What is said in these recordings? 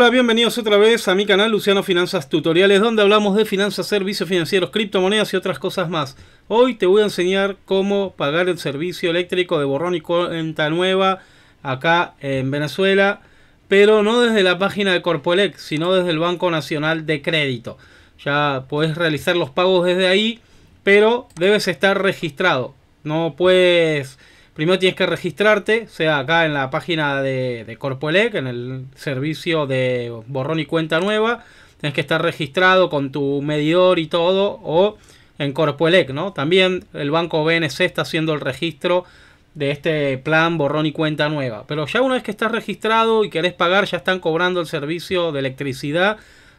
Hola, bienvenidos otra vez a mi canal Luciano Finanzas Tutoriales, donde hablamos de finanzas, servicios financieros, criptomonedas y otras cosas más. Hoy te voy a enseñar cómo pagar el servicio eléctrico de borrón y cuenta nueva acá en Venezuela, pero no desde la página de Corpoelec, sino desde el Banco Nacional de Crédito. Ya puedes realizar los pagos desde ahí, pero debes estar registrado. No puedes Primero tienes que registrarte, sea, acá en la página de, de Corpoelec, en el servicio de borrón y cuenta nueva, tienes que estar registrado con tu medidor y todo, o en Corpoelec, ¿no? También el banco BNC está haciendo el registro de este plan borrón y cuenta nueva. Pero ya una vez que estás registrado y querés pagar, ya están cobrando el servicio de electricidad.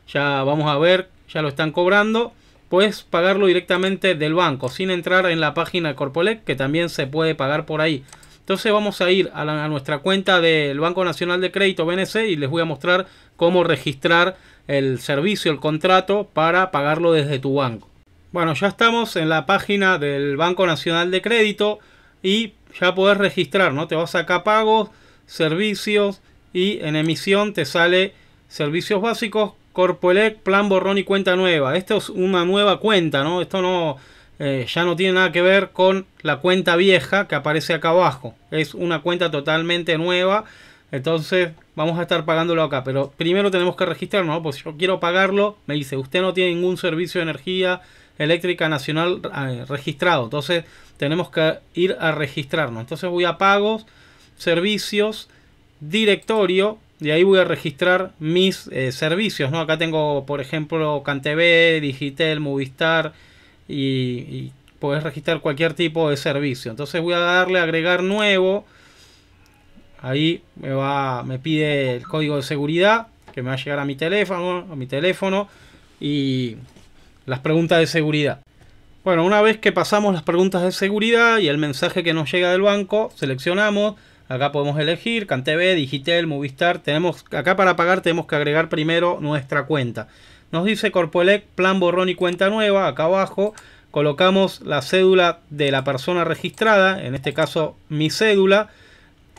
Ya vamos a ver, ya lo están cobrando puedes pagarlo directamente del banco, sin entrar en la página Corpolec, que también se puede pagar por ahí. Entonces vamos a ir a, nuestra cuenta del Banco Nacional de Crédito BNC y les voy a mostrar cómo registrar el servicio, el contrato para pagarlo desde tu banco. Bueno, ya estamos en la página del Banco Nacional de Crédito y ya puedes registrar, ¿no? Te vas acá pagos, servicios y en emisión te sale servicios básicos, Corpoelec, plan borrón y cuenta nueva. Esto es una nueva cuenta, ¿no? Esto no, eh, ya no tiene nada que ver con la cuenta vieja que aparece acá abajo. Es una cuenta totalmente nueva. Entonces vamos a estar pagándolo acá. Pero primero tenemos que registrarnos, Pues yo quiero pagarlo. Me dice, usted no tiene ningún servicio de energía eléctrica nacional ah, eh, registrado. Entonces tenemos que ir a registrarnos. Entonces voy a pagos, servicios, directorio y ahí voy a registrar mis eh, servicios. ¿no? Acá tengo, por ejemplo, CanTV, Digitel, Movistar y, podés registrar cualquier tipo de servicio. Entonces voy a darle a agregar nuevo. Ahí me, va, me pide el código de seguridad que me va a llegar a mi teléfono, a mi teléfono y las preguntas de seguridad. Bueno, una vez que pasamos las preguntas de seguridad y el mensaje que nos llega del banco, seleccionamos Acá podemos elegir CanTV, Digitel, Movistar. Tenemos, acá para pagar tenemos que agregar primero nuestra cuenta. Nos dice Corpoelec, plan borrón y cuenta nueva. Acá abajo colocamos la cédula de la persona registrada, en este caso mi cédula,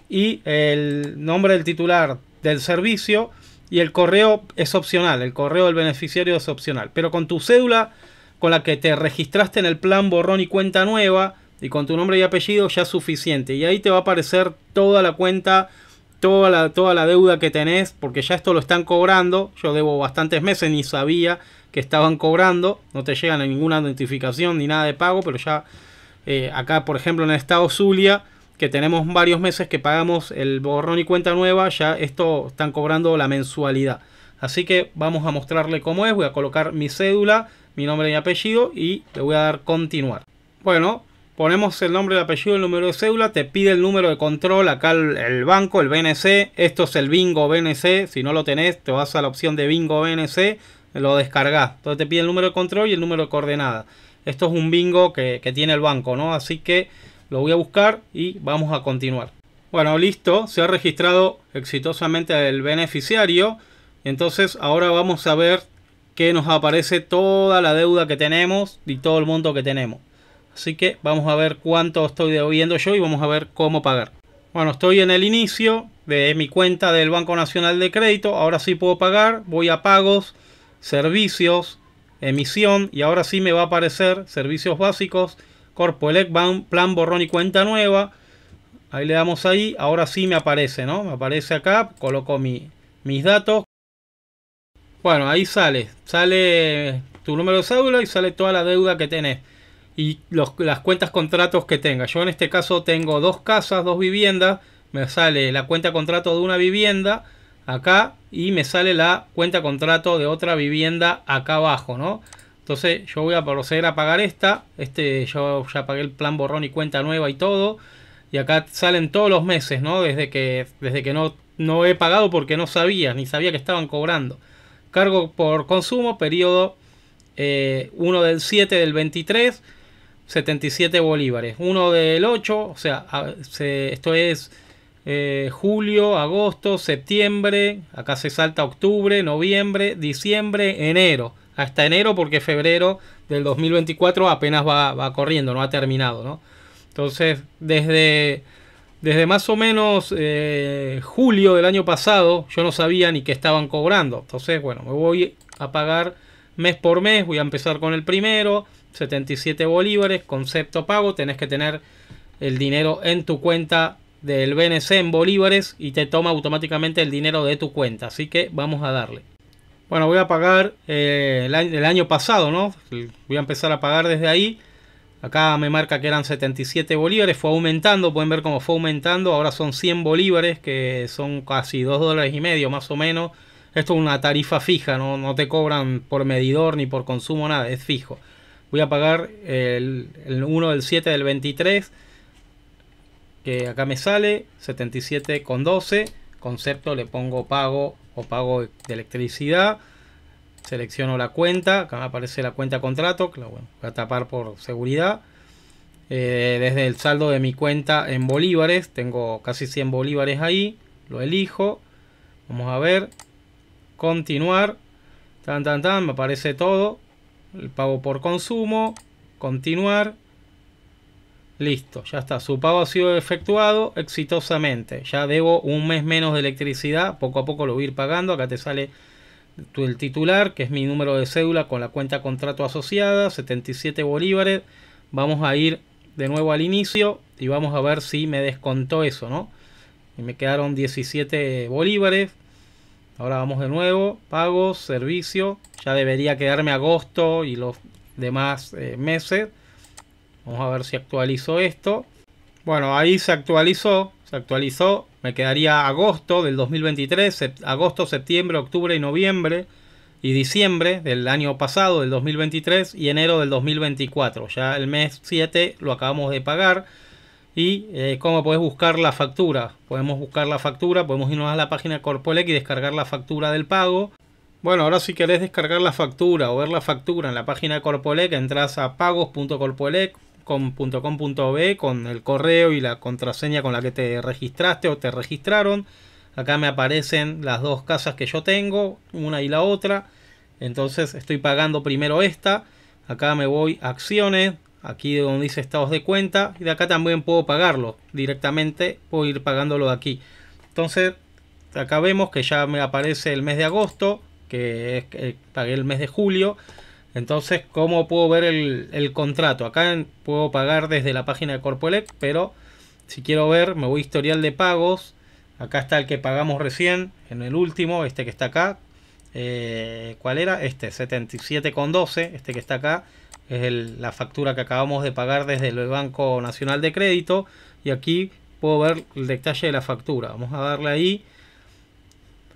y el nombre del titular del servicio. Y el correo es opcional, el correo del beneficiario es opcional. Pero con tu cédula con la que te registraste en el plan borrón y cuenta nueva, y con tu nombre y apellido ya es suficiente. Y ahí te va a aparecer toda la cuenta, toda la, toda la deuda que tenés, porque ya esto lo están cobrando. Yo debo bastantes meses, ni sabía que estaban cobrando. No te llegan ninguna notificación ni nada de pago, pero ya eh, acá, por ejemplo, en el estado Zulia, que tenemos varios meses que pagamos el borrón y cuenta nueva, ya esto están cobrando la mensualidad. Así que vamos a mostrarle cómo es. Voy a colocar mi cédula, mi nombre y apellido y le voy a dar continuar. Bueno, ponemos el nombre, el apellido, el número de cédula, te pide el número de control, acá el, banco, el BNC, esto es el bingo BNC, si no lo tenés te vas a la opción de bingo BNC, lo descargás. entonces te pide el número de control y el número de coordenada. Esto es un bingo que, que tiene el banco, ¿no? Así que lo voy a buscar y vamos a continuar. Bueno, listo, se ha registrado exitosamente el beneficiario. Entonces ahora vamos a ver que nos aparece toda la deuda que tenemos y todo el monto que tenemos. Así que vamos a ver cuánto estoy debiendo yo y vamos a ver cómo pagar. Bueno, estoy en el inicio de mi cuenta del Banco Nacional de Crédito. Ahora sí puedo pagar. Voy a pagos, servicios, emisión y ahora sí me va a aparecer servicios básicos, Corpoelec, plan borrón y cuenta nueva. Ahí le damos ahí. Ahora sí me aparece, ¿no? Me aparece acá. Coloco mi, mis datos. Bueno, ahí sale. Sale tu número de cédula y sale toda la deuda que tenés y las cuentas contratos que tenga. Yo en este caso tengo dos casas, dos viviendas, me sale la cuenta contrato de una vivienda acá y me sale la cuenta contrato de otra vivienda acá abajo, ¿no? Entonces yo voy a proceder a pagar esta, este yo ya pagué el plan borrón y cuenta nueva y todo y acá salen todos los meses, ¿no? Desde que desde que no no he pagado porque no sabía, ni sabía que estaban cobrando. Cargo por consumo, periodo 1 eh, del 7 del 23 77 bolívares. Uno del 8, o sea, esto es eh, julio, agosto, septiembre, acá se salta octubre, noviembre, diciembre, enero. Hasta enero porque febrero del 2024 apenas va, corriendo, no ha terminado, ¿no? Entonces, desde, desde más o menos eh, julio del año pasado, yo no sabía ni qué estaban cobrando. Entonces, bueno, me voy a pagar mes por mes, voy a empezar con el primero, 77 bolívares, concepto pago, tenés que tener el dinero en tu cuenta del BNC en bolívares y te toma automáticamente el dinero de tu cuenta. Así que vamos a darle. Bueno, voy a pagar eh, el, año, pasado, ¿no? Voy a empezar a pagar desde ahí. Acá me marca que eran 77 bolívares, fue aumentando, pueden ver cómo fue aumentando, ahora son 100 bolívares, que son casi 2 dólares y medio más o menos. Esto es una tarifa fija, ¿no? no te cobran por medidor ni por consumo, nada, es fijo voy a pagar el, 1 del 7 del 23 que acá me sale 77,12 concepto le pongo pago o pago de electricidad selecciono la cuenta acá me aparece la cuenta contrato la voy a tapar por seguridad eh, desde el saldo de mi cuenta en bolívares tengo casi 100 bolívares ahí lo elijo vamos a ver continuar tan tan tan me aparece todo el pago por consumo, continuar. Listo, ya está. Su pago ha sido efectuado exitosamente. Ya debo un mes menos de electricidad. Poco a poco lo voy a ir pagando. Acá te sale el titular, que es mi número de cédula con la cuenta contrato asociada, 77 bolívares. Vamos a ir de nuevo al inicio y vamos a ver si me descontó eso, ¿no? Y me quedaron 17 bolívares. Ahora vamos de nuevo, pagos, servicio. Ya debería quedarme agosto y los demás eh, meses. Vamos a ver si actualizo esto. Bueno, ahí se actualizó, se actualizó. Me quedaría agosto del 2023, agosto, septiembre, octubre y noviembre y diciembre del año pasado, del 2023 y enero del 2024. Ya el mes 7 lo acabamos de pagar y eh, cómo podés buscar la factura. Podemos buscar la factura, podemos irnos a la página Corpolec y descargar la factura del pago. Bueno, ahora si querés descargar la factura o ver la factura en la página Corpolec, entras a pagos.corpolec.com.be con el correo y la contraseña con la que te registraste o te registraron. Acá me aparecen las dos casas que yo tengo, una y la otra. Entonces estoy pagando primero esta. Acá me voy a acciones, Aquí donde dice estados de cuenta. Y de acá también puedo pagarlo directamente. Puedo ir pagándolo de aquí. Entonces, acá vemos que ya me aparece el mes de agosto. Que es, eh, pagué el mes de julio. Entonces, ¿cómo puedo ver el, contrato? Acá puedo pagar desde la página de Corpoelec. pero si quiero ver, me voy a historial de pagos. Acá está el que pagamos recién, en el último, este que está acá. Eh, ¿Cuál era? Este, 77,12, este que está acá es el, la factura que acabamos de pagar desde el Banco Nacional de Crédito y aquí puedo ver el detalle de la factura. Vamos a darle ahí.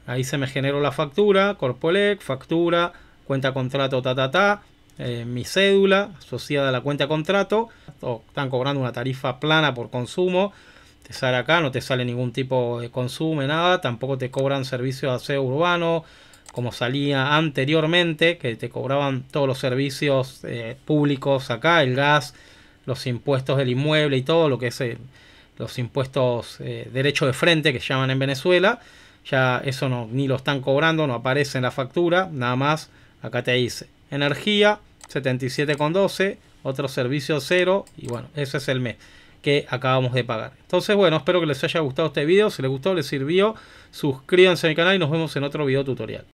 Ahí se me generó la factura, Corpolec, factura, cuenta contrato, ta, eh, mi cédula asociada a la cuenta contrato. están cobrando una tarifa plana por consumo. Te sale acá, no te sale ningún tipo de consumo, nada. Tampoco te cobran servicios de aseo urbano, como salía anteriormente, que te cobraban todos los servicios eh, públicos acá, el gas, los impuestos del inmueble y todo lo que es eh, los impuestos eh, derecho de frente que llaman en Venezuela. Ya eso no, ni lo están cobrando, no aparece en la factura, nada más. Acá te dice energía 77,12, otro servicio cero y bueno, ese es el mes que acabamos de pagar. Entonces, bueno, espero que les haya gustado este video. Si les gustó, les sirvió, suscríbanse a mi canal y nos vemos en otro video tutorial.